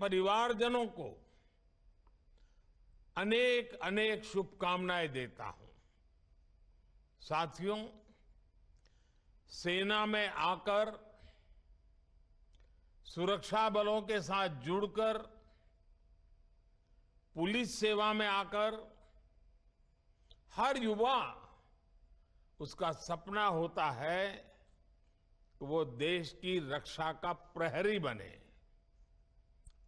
परिवारजनों को अनेक अनेक शुभकामनाएं देता हूं साथियों सेना में आकर सुरक्षा बलों के साथ जुड़कर पुलिस सेवा में आकर हर युवा उसका सपना होता है कि वो देश की रक्षा का प्रहरी बने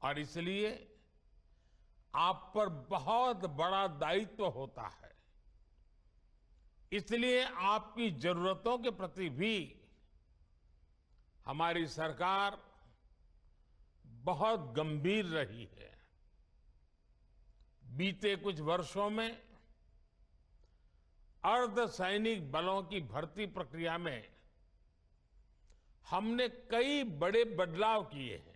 और इसलिए आप पर बहुत बड़ा दायित्व होता है इसलिए आपकी जरूरतों के प्रति भी हमारी सरकार बहुत गंभीर रही है बीते कुछ वर्षों में अर्धसैनिक बलों की भर्ती प्रक्रिया में हमने कई बड़े बदलाव किए हैं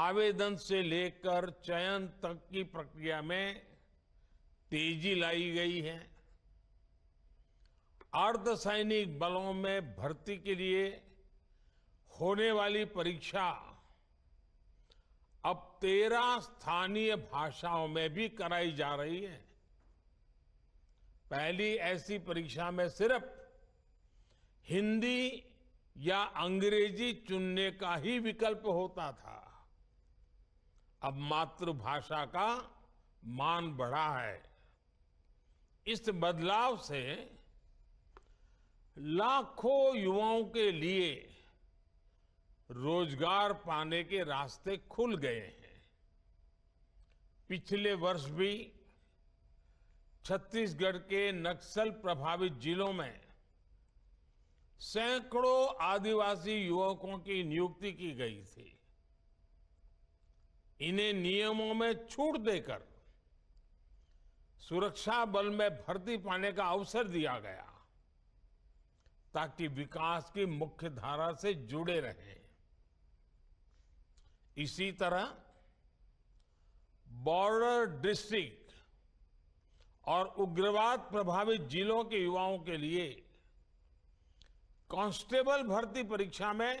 आवेदन से लेकर चयन तक की प्रक्रिया में तेजी लाई गई है अर्धसैनिक बलों में भर्ती के लिए होने वाली परीक्षा अब तेरह स्थानीय भाषाओं में भी कराई जा रही है पहली ऐसी परीक्षा में सिर्फ हिंदी या अंग्रेजी चुनने का ही विकल्प होता था अब मातृभाषा का मान बढ़ा है इस बदलाव से लाखों युवाओं के लिए रोजगार पाने के रास्ते खुल गए हैं पिछले वर्ष भी छत्तीसगढ़ के नक्सल प्रभावित जिलों में सैकड़ों आदिवासी युवकों की नियुक्ति की गई थी इन्हें नियमों में छूट देकर सुरक्षा बल में भर्ती पाने का अवसर दिया गया ताकि विकास की मुख्य धारा से जुड़े रहें इसी तरह बॉर्डर डिस्ट्रिक्ट और उग्रवाद प्रभावित जिलों के युवाओं के लिए कांस्टेबल भर्ती परीक्षा में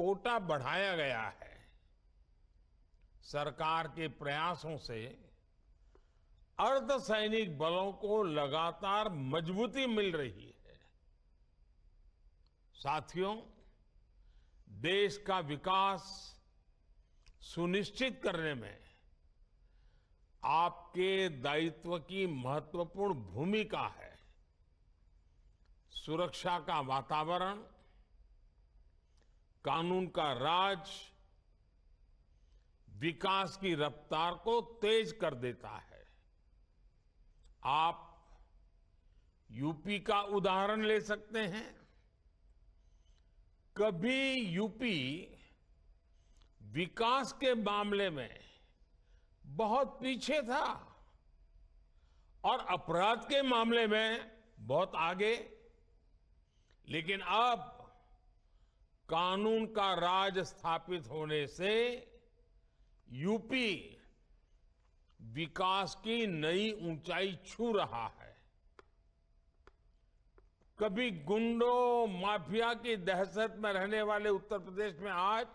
कोटा बढ़ाया गया है सरकार के प्रयासों से अर्धसैनिक बलों को लगातार मजबूती मिल रही है साथियों देश का विकास सुनिश्चित करने में आपके दायित्व की महत्वपूर्ण भूमिका है सुरक्षा का वातावरण कानून का राज विकास की रफ्तार को तेज कर देता है आप यूपी का उदाहरण ले सकते हैं कभी यूपी विकास के मामले में बहुत पीछे था और अपराध के मामले में बहुत आगे लेकिन अब कानून का राज स्थापित होने से यूपी विकास की नई ऊंचाई छू रहा है कभी गुंडों माफिया की दहशत में रहने वाले उत्तर प्रदेश में आज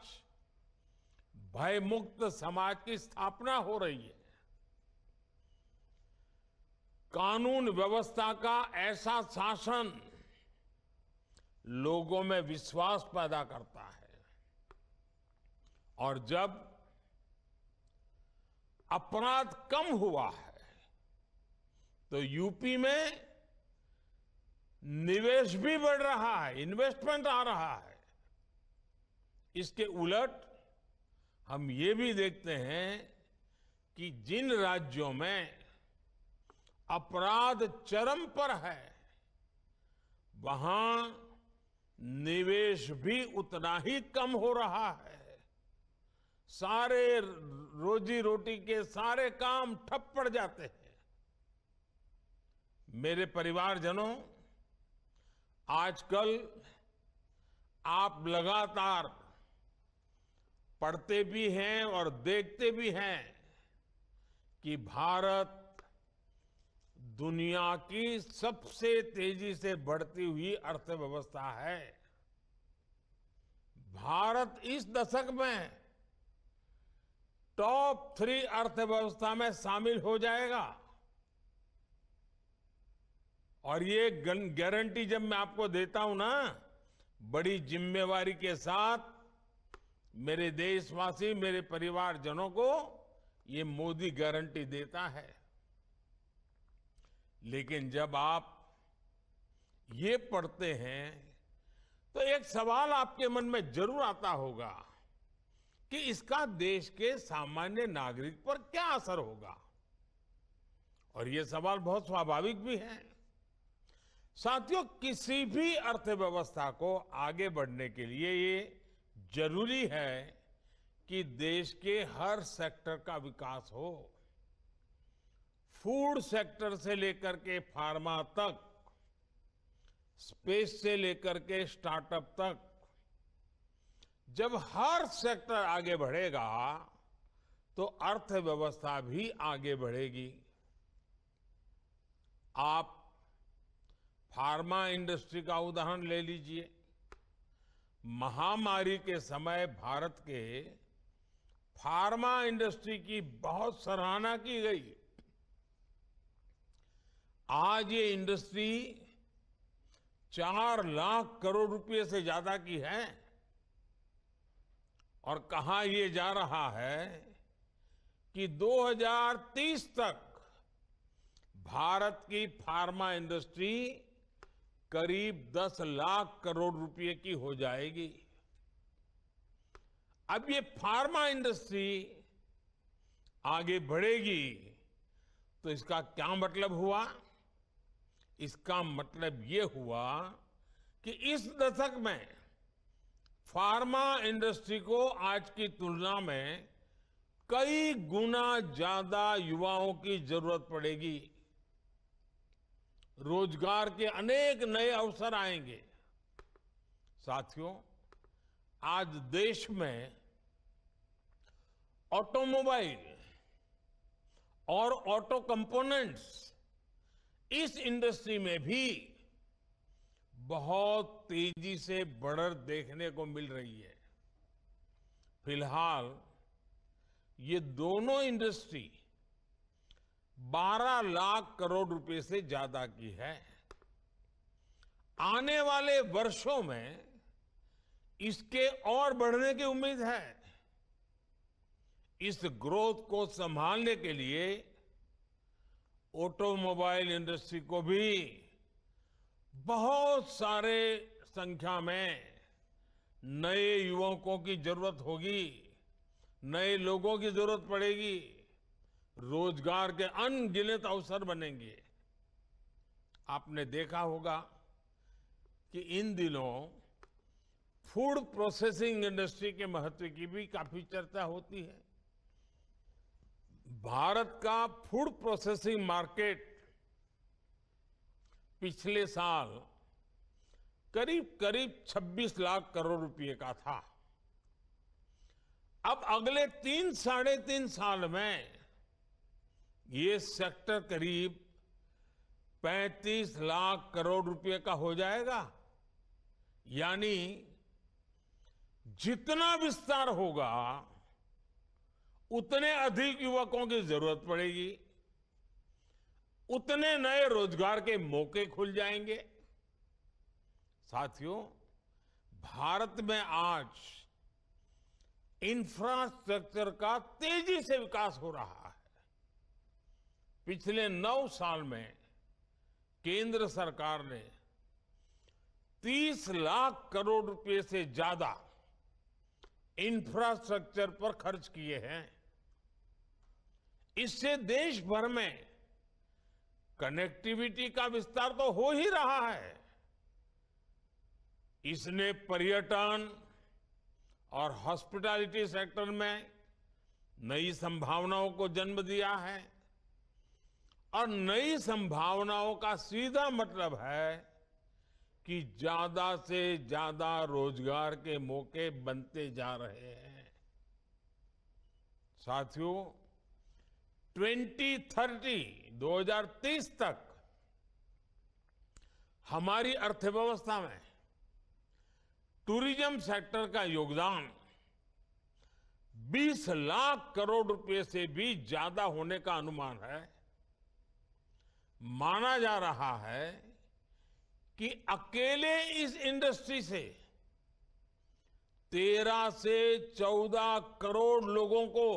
भयमुक्त समाज की स्थापना हो रही है कानून व्यवस्था का ऐसा शासन लोगों में विश्वास पैदा करता है और जब अपराध कम हुआ है तो यूपी में निवेश भी बढ़ रहा है इन्वेस्टमेंट आ रहा है इसके उलट हम ये भी देखते हैं कि जिन राज्यों में अपराध चरम पर है वहां निवेश भी उतना ही कम हो रहा है सारे रोजी रोटी के सारे काम ठप पड़ जाते हैं मेरे परिवारजनों आजकल आप लगातार पढ़ते भी हैं और देखते भी हैं कि भारत दुनिया की सबसे तेजी से बढ़ती हुई अर्थव्यवस्था है भारत इस दशक में टॉप थ्री अर्थव्यवस्था में शामिल हो जाएगा और ये गारंटी जब मैं आपको देता हूं ना बड़ी जिम्मेवारी के साथ मेरे देशवासी मेरे परिवारजनों को ये मोदी गारंटी देता है लेकिन जब आप ये पढ़ते हैं तो एक सवाल आपके मन में जरूर आता होगा कि इसका देश के सामान्य नागरिक पर क्या असर होगा और ये सवाल बहुत स्वाभाविक भी है साथियों किसी भी अर्थव्यवस्था को आगे बढ़ने के लिए ये जरूरी है कि देश के हर सेक्टर का विकास हो फूड सेक्टर से लेकर के फार्मा तक स्पेस से लेकर के स्टार्टअप तक जब हर सेक्टर आगे बढ़ेगा तो अर्थव्यवस्था भी आगे बढ़ेगी आप फार्मा इंडस्ट्री का उदाहरण ले लीजिए महामारी के समय भारत के फार्मा इंडस्ट्री की बहुत सराहना की गई आज ये इंडस्ट्री चार लाख करोड़ रुपए से ज्यादा की है और कहा ये जा रहा है कि 2030 तक भारत की फार्मा इंडस्ट्री करीब 10 लाख करोड़ रुपए की हो जाएगी अब ये फार्मा इंडस्ट्री आगे बढ़ेगी तो इसका क्या मतलब हुआ इसका मतलब ये हुआ कि इस दशक में फार्मा इंडस्ट्री को आज की तुलना में कई गुना ज्यादा युवाओं की जरूरत पड़ेगी रोजगार के अनेक नए अवसर आएंगे साथियों आज देश में ऑटोमोबाइल और ऑटो कंपोनेंट्स इस इंडस्ट्री में भी बहुत तेजी से बढ़त देखने को मिल रही है फिलहाल ये दोनों इंडस्ट्री 12 लाख करोड़ रुपए से ज्यादा की है आने वाले वर्षों में इसके और बढ़ने की उम्मीद है इस ग्रोथ को संभालने के लिए ऑटोमोबाइल इंडस्ट्री को भी बहुत सारे संख्या में नए युवकों की जरूरत होगी नए लोगों की जरूरत पड़ेगी रोजगार के अनगिनत अवसर बनेंगे आपने देखा होगा कि इन दिनों फूड प्रोसेसिंग इंडस्ट्री के महत्व की भी काफी चर्चा होती है भारत का फूड प्रोसेसिंग मार्केट पिछले साल करीब करीब 26 लाख करोड़ रुपए का था अब अगले तीन साढ़े तीन साल में ये सेक्टर करीब 35 लाख करोड़ रुपए का हो जाएगा यानी जितना विस्तार होगा उतने अधिक युवकों की जरूरत पड़ेगी उतने नए रोजगार के मौके खुल जाएंगे साथियों भारत में आज इंफ्रास्ट्रक्चर का तेजी से विकास हो रहा है पिछले नौ साल में केंद्र सरकार ने 30 लाख करोड़ रुपए से ज्यादा इंफ्रास्ट्रक्चर पर खर्च किए हैं इससे देश भर में कनेक्टिविटी का विस्तार तो हो ही रहा है इसने पर्यटन और हॉस्पिटैलिटी सेक्टर में नई संभावनाओं को जन्म दिया है और नई संभावनाओं का सीधा मतलब है कि ज्यादा से ज्यादा रोजगार के मौके बनते जा रहे हैं साथियों 2030 2030 तक हमारी अर्थव्यवस्था में टूरिज्म सेक्टर का योगदान 20 लाख करोड़ रुपए से भी ज्यादा होने का अनुमान है माना जा रहा है कि अकेले इस इंडस्ट्री से 13 से 14 करोड़ लोगों को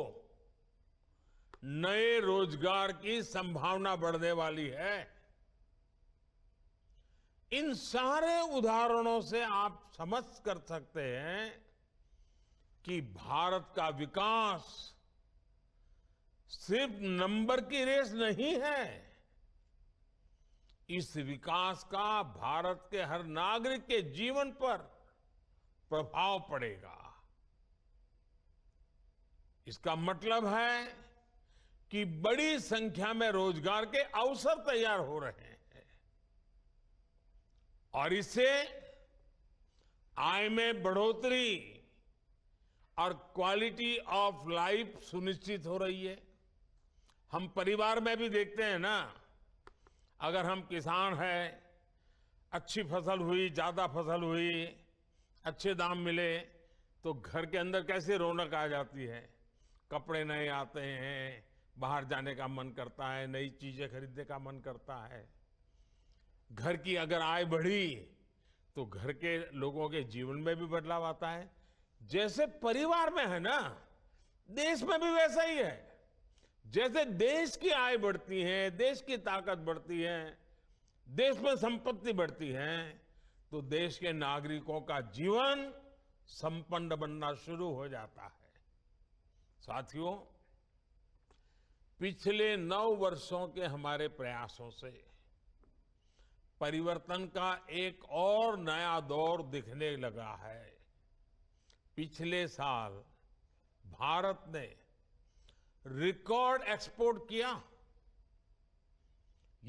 नए रोजगार की संभावना बढ़ने वाली है इन सारे उदाहरणों से आप समझ कर सकते हैं कि भारत का विकास सिर्फ नंबर की रेस नहीं है इस विकास का भारत के हर नागरिक के जीवन पर प्रभाव पड़ेगा इसका मतलब है कि बड़ी संख्या में रोजगार के अवसर तैयार हो रहे हैं और इससे आय में बढ़ोतरी और क्वालिटी ऑफ लाइफ सुनिश्चित हो रही है हम परिवार में भी देखते हैं ना अगर हम किसान हैं अच्छी फसल हुई ज़्यादा फसल हुई अच्छे दाम मिले तो घर के अंदर कैसे रौनक आ जाती है कपड़े नए आते हैं बाहर जाने का मन करता है नई चीजें खरीदने का मन करता है घर की अगर आय बढ़ी तो घर के लोगों के जीवन में भी बदलाव आता है जैसे परिवार में है ना देश में भी वैसा ही है जैसे देश की आय बढ़ती है देश की ताकत बढ़ती है देश में संपत्ति बढ़ती है तो देश के नागरिकों का जीवन संपन्न बनना शुरू हो जाता है साथियों पिछले नौ वर्षों के हमारे प्रयासों से परिवर्तन का एक और नया दौर दिखने लगा है पिछले साल भारत ने रिकॉर्ड एक्सपोर्ट किया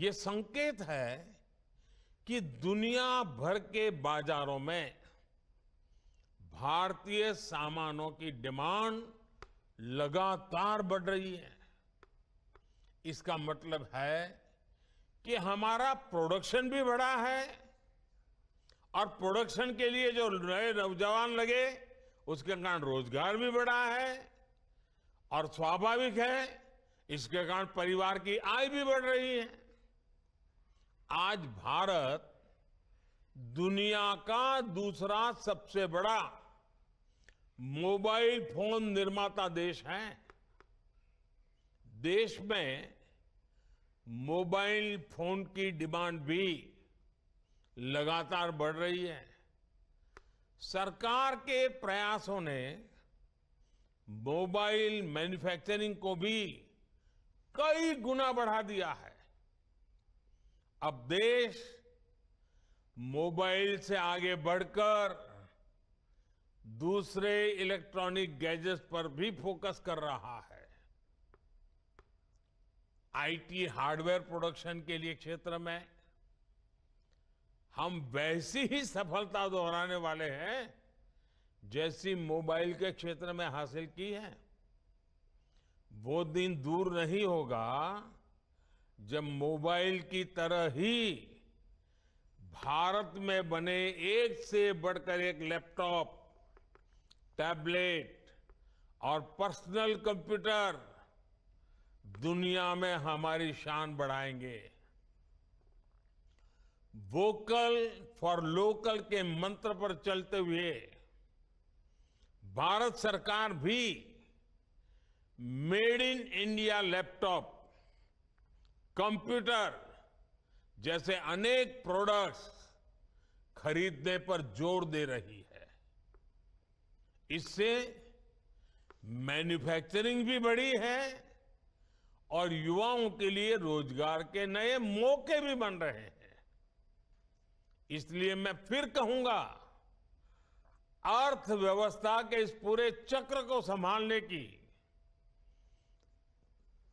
ये संकेत है कि दुनिया भर के बाजारों में भारतीय सामानों की डिमांड लगातार बढ़ रही है इसका मतलब है कि हमारा प्रोडक्शन भी बढ़ा है और प्रोडक्शन के लिए जो नए नौजवान लगे उसके कारण रोजगार भी बढ़ा है और स्वाभाविक है इसके कारण परिवार की आय भी बढ़ रही है आज भारत दुनिया का दूसरा सबसे बड़ा मोबाइल फोन निर्माता देश है देश में मोबाइल फोन की डिमांड भी लगातार बढ़ रही है सरकार के प्रयासों ने मोबाइल मैन्युफैक्चरिंग को भी कई गुना बढ़ा दिया है अब देश मोबाइल से आगे बढ़कर दूसरे इलेक्ट्रॉनिक गैजेट्स पर भी फोकस कर रहा है आईटी हार्डवेयर प्रोडक्शन के लिए क्षेत्र में हम वैसी ही सफलता दोहराने वाले हैं जैसी मोबाइल के क्षेत्र में हासिल की है वो दिन दूर नहीं होगा जब मोबाइल की तरह ही भारत में बने एक से बढ़कर एक लैपटॉप टैबलेट और पर्सनल कंप्यूटर दुनिया में हमारी शान बढ़ाएंगे वोकल फॉर लोकल के मंत्र पर चलते हुए भारत सरकार भी made in India laptop computer जैसे अनेक प्रोडक्ट्स खरीदने पर जोर दे रही है इससे मैन्युफैक्चरिंग भी बढ़ी है और युवाओं के लिए रोजगार के नए मौके भी बन रहे हैं इसलिए मैं फिर कहूंगा अर्थव्यवस्था के इस पूरे चक्र को संभालने की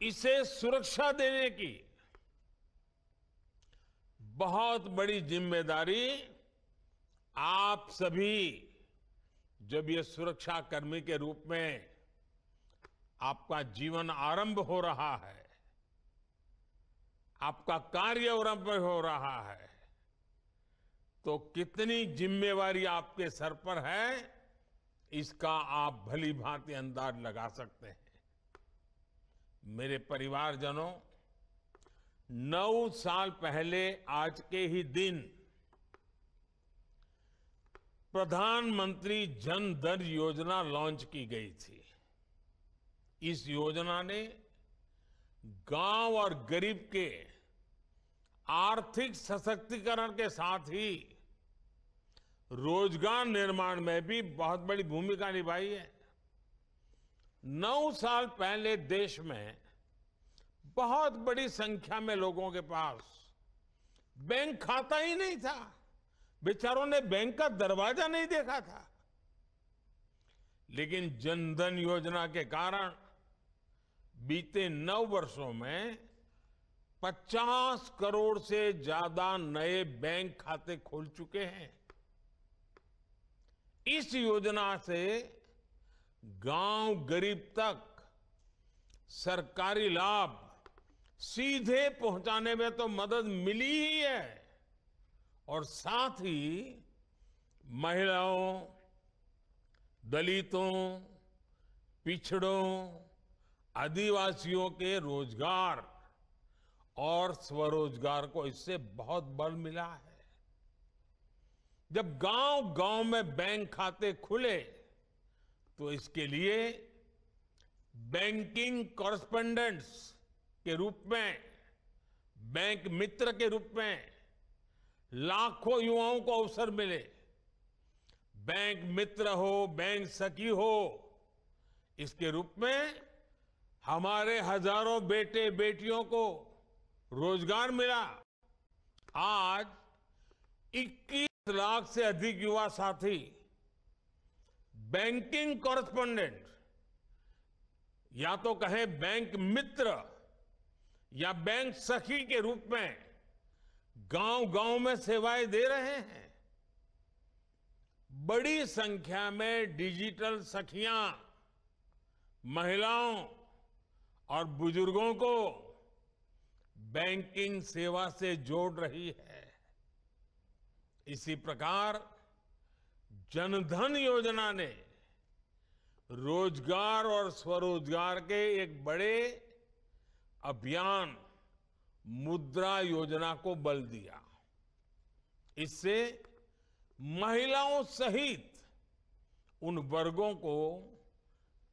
इसे सुरक्षा देने की बहुत बड़ी जिम्मेदारी आप सभी जब ये सुरक्षाकर्मी के रूप में आपका जीवन आरंभ हो रहा है आपका कार्य आरंभ हो रहा है तो कितनी जिम्मेवारी आपके सर पर है इसका आप भली भांति अंदाज लगा सकते हैं मेरे परिवारजनों नौ साल पहले आज के ही दिन प्रधानमंत्री जन धन योजना लॉन्च की गई थी इस योजना ने गांव और गरीब के आर्थिक सशक्तिकरण के साथ ही रोजगार निर्माण में भी बहुत बड़ी भूमिका निभाई है नौ साल पहले देश में बहुत बड़ी संख्या में लोगों के पास बैंक खाता ही नहीं था बेचारों ने बैंक का दरवाजा नहीं देखा था लेकिन जनधन योजना के कारण बीते नौ वर्षों में 50 करोड़ से ज्यादा नए बैंक खाते खोल चुके हैं इस योजना से गांव गरीब तक सरकारी लाभ सीधे पहुंचाने में तो मदद मिली ही है और साथ ही महिलाओं दलितों पिछड़ों आदिवासियों के रोजगार और स्वरोजगार को इससे बहुत बल मिला है जब गांव गांव में बैंक खाते खुले तो इसके लिए बैंकिंग कॉरस्पेंडेंट्स के रूप में बैंक मित्र के रूप में लाखों युवाओं को अवसर मिले बैंक मित्र हो बैंक सखी हो इसके रूप में हमारे हजारों बेटे बेटियों को रोजगार मिला आज 21 लाख से अधिक युवा साथी बैंकिंग कॉरेस्पोंडेंट या तो कहें बैंक मित्र या बैंक सखी के रूप में गांव गांव में सेवाएं दे रहे हैं बड़ी संख्या में डिजिटल सखियां महिलाओं और बुजुर्गों को बैंकिंग सेवा से जोड़ रही है इसी प्रकार जनधन योजना ने रोजगार और स्वरोजगार के एक बड़े अभियान मुद्रा योजना को बल दिया इससे महिलाओं सहित उन वर्गों को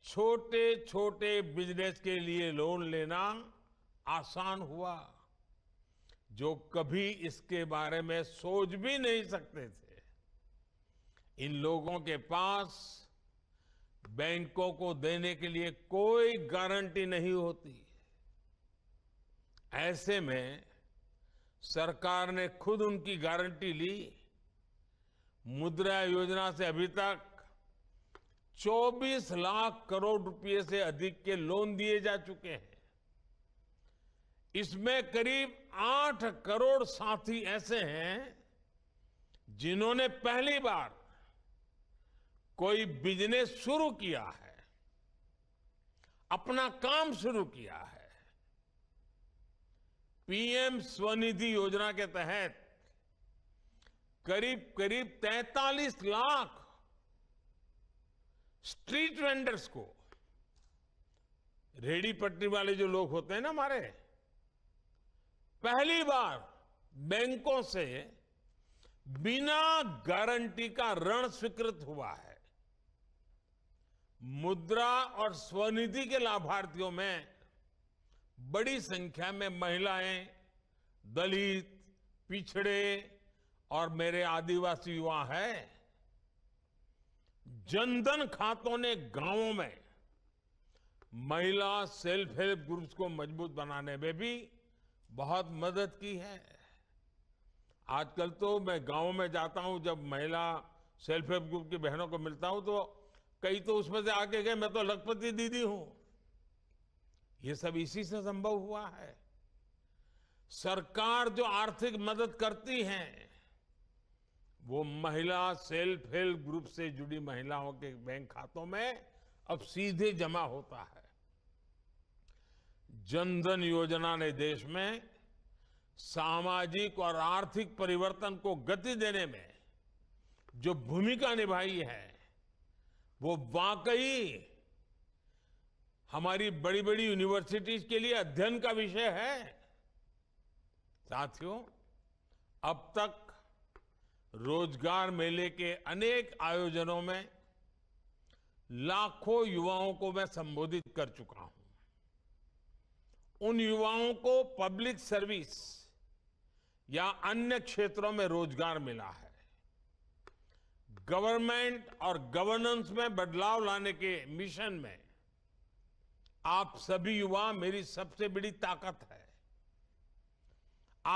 छोटे छोटे बिजनेस के लिए लोन लेना आसान हुआ जो कभी इसके बारे में सोच भी नहीं सकते थे इन लोगों के पास बैंकों को देने के लिए कोई गारंटी नहीं होती ऐसे में सरकार ने खुद उनकी गारंटी ली मुद्रा योजना से अभी तक 24 लाख करोड़ रुपए से अधिक के लोन दिए जा चुके हैं इसमें करीब 8 करोड़ साथी ऐसे हैं जिन्होंने पहली बार कोई बिजनेस शुरू किया है अपना काम शुरू किया है पीएम स्वनिधि योजना के तहत करीब करीब 43 लाख स्ट्रीट वेंडर्स को रेडी पटरी वाले जो लोग होते हैं ना हमारे पहली बार बैंकों से बिना गारंटी का ऋण स्वीकृत हुआ है मुद्रा और स्वनिधि के लाभार्थियों में बड़ी संख्या में महिलाएं दलित पिछड़े और मेरे आदिवासी युवा हैं जनधन खातों ने गांवों में महिला सेल्फ हेल्प ग्रुप्स को मजबूत बनाने में भी बहुत मदद की है आजकल तो मैं गांव में जाता हूं जब महिला सेल्फ हेल्प ग्रुप की बहनों को मिलता हूं तो कई तो उसमें से आके गए मैं तो लखपति दीदी हूं ये सब इसी से संभव हुआ है सरकार जो आर्थिक मदद करती है वो महिला सेल्फ हेल्प ग्रुप से जुड़ी महिलाओं के बैंक खातों में अब सीधे जमा होता है जनधन योजना ने देश में सामाजिक और आर्थिक परिवर्तन को गति देने में जो भूमिका निभाई है वो वाकई हमारी बड़ी बड़ी यूनिवर्सिटीज के लिए अध्ययन का विषय है साथियों अब तक रोजगार मेले के अनेक आयोजनों में लाखों युवाओं को मैं संबोधित कर चुका हूं उन युवाओं को पब्लिक सर्विस या अन्य क्षेत्रों में रोजगार मिला है गवर्नमेंट और गवर्नेंस में बदलाव लाने के मिशन में आप सभी युवा मेरी सबसे बड़ी ताकत है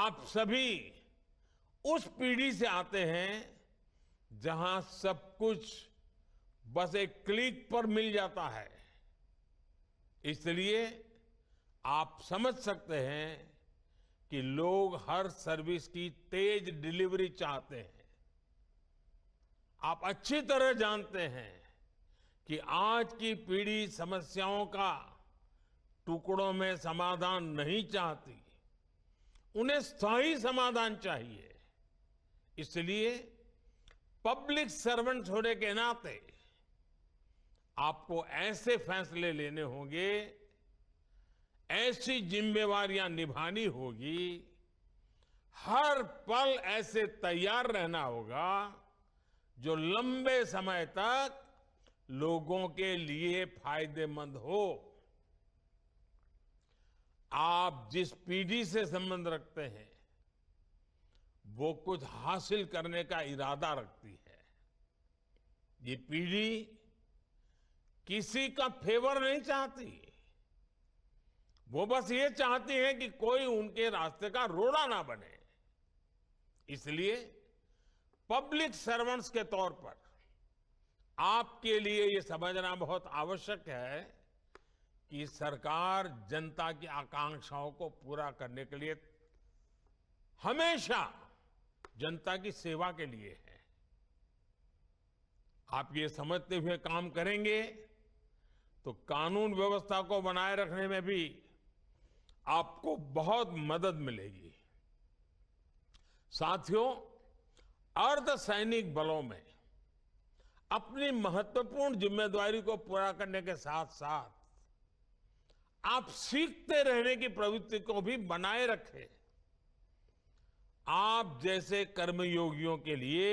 आप सभी उस पीढ़ी से आते हैं जहां सब कुछ बस एक क्लिक पर मिल जाता है इसलिए आप समझ सकते हैं कि लोग हर सर्विस की तेज डिलीवरी चाहते हैं आप अच्छी तरह जानते हैं कि आज की पीढ़ी समस्याओं का टुकड़ों में समाधान नहीं चाहती उन्हें स्थायी समाधान चाहिए इसलिए पब्लिक सर्वेंट होने के नाते आपको ऐसे फैसले लेने होंगे ऐसी जिम्मेवारियां निभानी होगी हर पल ऐसे तैयार रहना होगा जो लंबे समय तक लोगों के लिए फायदेमंद हो आप जिस पीढ़ी से संबंध रखते हैं वो कुछ हासिल करने का इरादा रखती है ये पीढ़ी किसी का फेवर नहीं चाहती वो बस ये चाहती है कि कोई उनके रास्ते का रोड़ा ना बने इसलिए पब्लिक सर्वेंट्स के तौर पर आपके लिए ये समझना बहुत आवश्यक है कि सरकार जनता की आकांक्षाओं को पूरा करने के लिए हमेशा जनता की सेवा के लिए है आप ये समझते हुए काम करेंगे तो कानून व्यवस्था को बनाए रखने में भी आपको बहुत मदद मिलेगी साथियों अर्धसैनिक बलों में अपनी महत्वपूर्ण जिम्मेदारी को पूरा करने के साथ साथ आप सीखते रहने की प्रवृत्ति को भी बनाए रखें आप जैसे कर्मयोगियों के लिए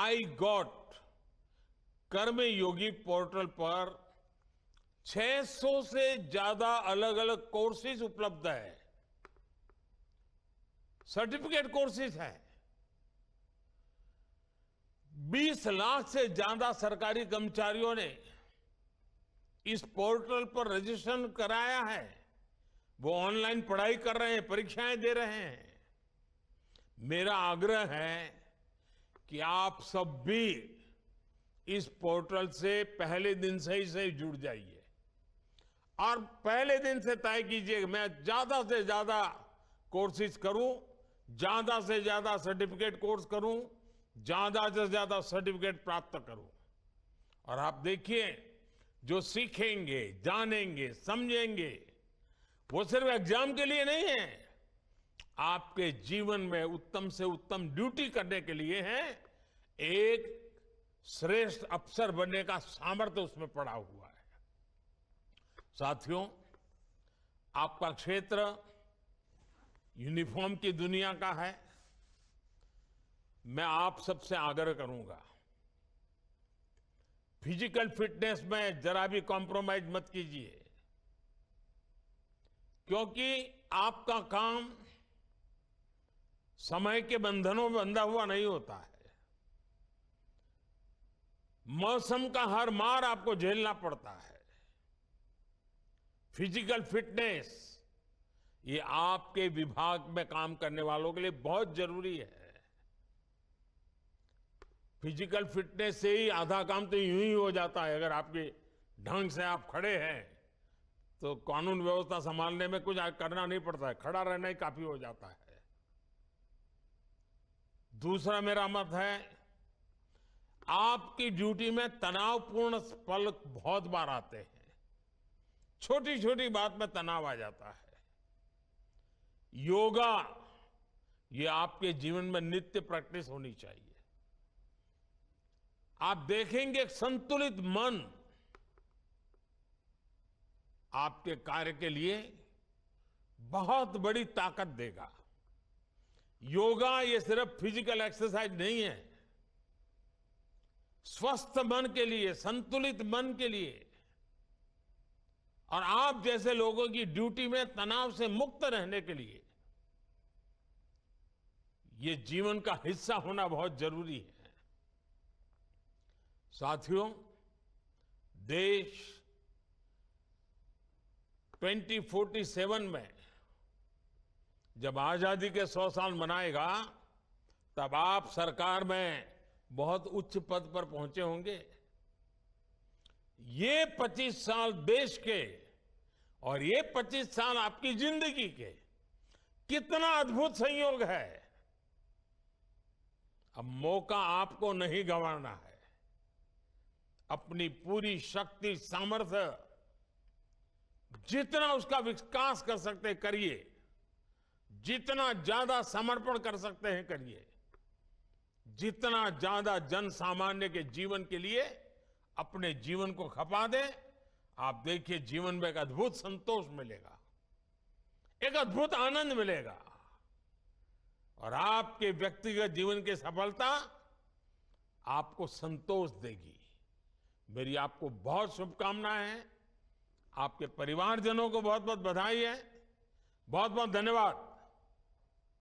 आई गॉट कर्मयोगी पोर्टल पर 600 से ज्यादा अलग अलग कोर्सेज उपलब्ध है सर्टिफिकेट कोर्सेज है 20 लाख से ज्यादा सरकारी कर्मचारियों ने इस पोर्टल पर रजिस्ट्रेशन कराया है वो ऑनलाइन पढ़ाई कर रहे हैं परीक्षाएं दे रहे हैं मेरा आग्रह है कि आप सब भी इस पोर्टल से पहले दिन से ही से जुड़ जाइए और पहले दिन से तय कीजिए मैं ज्यादा से ज्यादा कोर्सेज करूं ज्यादा से ज्यादा सर्टिफिकेट कोर्स करूं ज्यादा से ज्यादा सर्टिफिकेट प्राप्त करूं और आप देखिए जो सीखेंगे जानेंगे समझेंगे वो सिर्फ एग्जाम के लिए नहीं है आपके जीवन में उत्तम से उत्तम ड्यूटी करने के लिए है एक श्रेष्ठ अफसर बनने का सामर्थ्य उसमें पड़ा हुआ है साथियों आपका क्षेत्र यूनिफॉर्म की दुनिया का है मैं आप सबसे आग्रह करूंगा फिजिकल फिटनेस में जरा भी कॉम्प्रोमाइज मत कीजिए क्योंकि आपका काम समय के बंधनों में बंधा हुआ नहीं होता है मौसम का हर मार आपको झेलना पड़ता है फिजिकल फिटनेस ये आपके विभाग में काम करने वालों के लिए बहुत जरूरी है फिजिकल फिटनेस से ही आधा काम तो यूं ही हो जाता है अगर आपके ढंग से आप खड़े हैं तो कानून व्यवस्था संभालने में कुछ करना नहीं पड़ता है खड़ा रहना ही काफी हो जाता है दूसरा मेरा मत है आपकी ड्यूटी में तनावपूर्ण पल बहुत बार आते हैं छोटी छोटी बात में तनाव आ जाता है योगा ये आपके जीवन में नित्य प्रैक्टिस होनी चाहिए आप देखेंगे एक संतुलित मन आपके कार्य के लिए बहुत बड़ी ताकत देगा योगा ये सिर्फ फिजिकल एक्सरसाइज नहीं है स्वस्थ मन के लिए संतुलित मन के लिए और आप जैसे लोगों की ड्यूटी में तनाव से मुक्त रहने के लिए ये जीवन का हिस्सा होना बहुत जरूरी है साथियों देश 2047 में जब आजादी के सौ साल मनाएगा तब आप सरकार में बहुत उच्च पद पर पहुंचे होंगे ये 25 साल देश के और ये 25 साल आपकी जिंदगी के कितना अद्भुत संयोग है अब मौका आपको नहीं गंवाना है अपनी पूरी शक्ति सामर्थ्य जितना उसका विकास कर सकते करिए जितना ज्यादा समर्पण कर सकते हैं करिए जितना ज्यादा जन सामान्य के जीवन के लिए अपने जीवन को खपा दें आप देखिए जीवन में एक अद्भुत संतोष मिलेगा एक अद्भुत आनंद मिलेगा और आपके व्यक्तिगत जीवन की सफलता आपको संतोष देगी मेरी आपको बहुत शुभकामनाएं हैं आपके परिवारजनों को बहुत बहुत बधाई है बहुत बहुत धन्यवाद